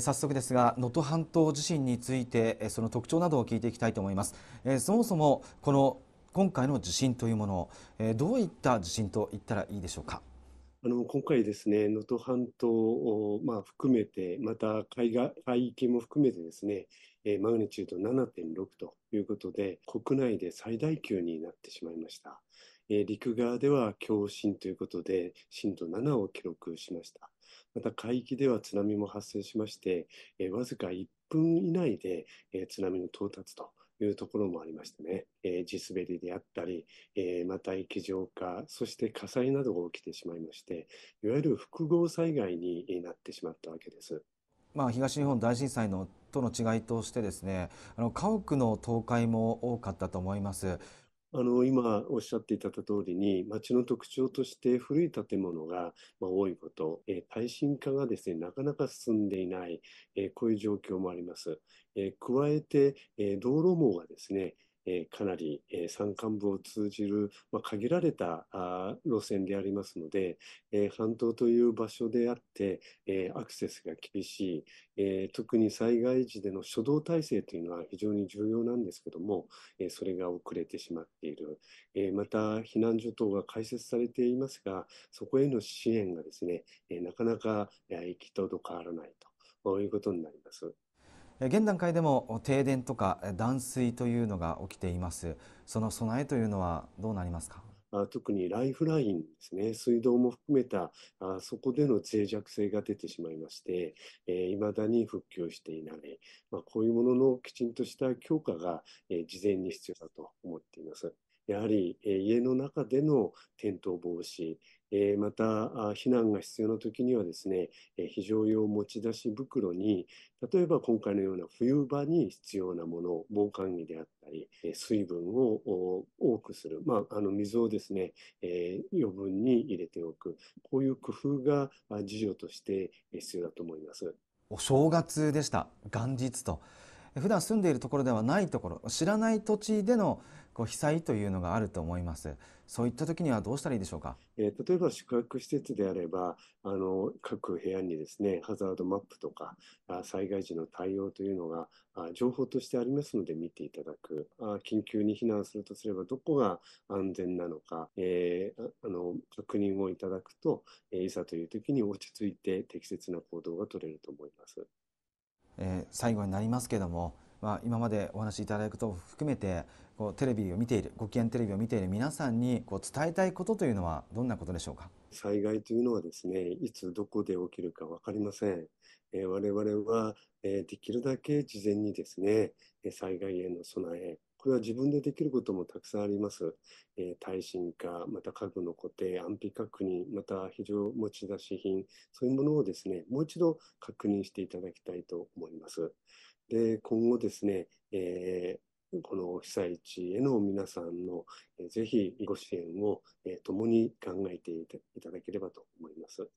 早速ですが能登半島地震についてその特徴などを聞いていきたいと思いますそもそもこの今回の地震というものをどういった地震と言ったらいいでしょうかあの今回ですね能登半島を、まあ、含めてまた海が海域も含めてですねマグニチュード7.6ということで国内で最大級になってしまいました陸側では強震ということで震度7を記録しましたまた海域では津波も発生しまして、えわずか1分以内で、え津波の到達というところもありましたね。えー、地滑りであったり、えー、また液状化、そして火災などが起きてしまいまして、いわゆる複合災害になってしまったわけです。まあ、東日本大震災のとの違いとしてですね、あの家屋の倒壊も多かったと思います。あの今おっしゃっていただいた通りに町の特徴として古い建物が、ま多いこと、え耐震化がですねなかなか進んでいない、えこういう状況もあります。え加えて、え道路網がですねえかなり、え山間部を通じる、まあ、限られたあ路線でありますので、え半島という場所であって、えアクセスが厳しい、え特に災害時での初動体制というのは非常に重要なんですけども、えそれが遅れてしまっている、えまた避難所等が開設されていますが、そこへの支援がですね、えなかなか行き届かないということになります。現段階でも停電とか断水というのが起きていますその備えというのはどうなりますか特にライフラインですね、水道も含めた、あそこでの脆弱性が出てしまいまして、い、ま、だに復旧していない、まあ、こういうもののきちんとした強化が、えー、事前に必要だと思っています。やはり、え家の中での転倒防止、えまた避難が必要な時にはですね、え非常用持ち出し袋に例えば今回のような冬場に必要なもの防寒着であったり、え水分を多くする、まあ、あの水をですね、え余分に入れておくこういう工夫が自助として必要だと思います。お正月でした元日と普段住んでいるところではないところ知らない土地でのこう被災というのがあると思います。そういった時にはどうしたらいいでしょうか。えー、例えば宿泊施設であれば、あの各部屋にですね、ハザードマップとか災害時の対応というのが情報としてありますので見ていただく。緊急に避難するとすればどこが安全なのか、えー、あの確認をいただくと、いざという時に落ち着いて適切な行動が取れると思います。え最後になりますけども、まあ、今までお話しいただくと含めてこうテレビを見ているご機嫌テレビを見ている皆さんにこう伝えたいことというのはどんなことでしょうか災害というのはですねいつどこで起きるか分かりません、えー、我々は、えー、できるだけ事前にですね災害への備えこれは自分でできることもたくさんあります。えー、耐震化、また家具の固定、安否確認、また非常持ち出し品、そういうものをですね、もう一度確認していただきたいと思います。で、今後ですね、えー、この被災地への皆さんの、えー、ぜひご支援を、え共に考えていただければと思います。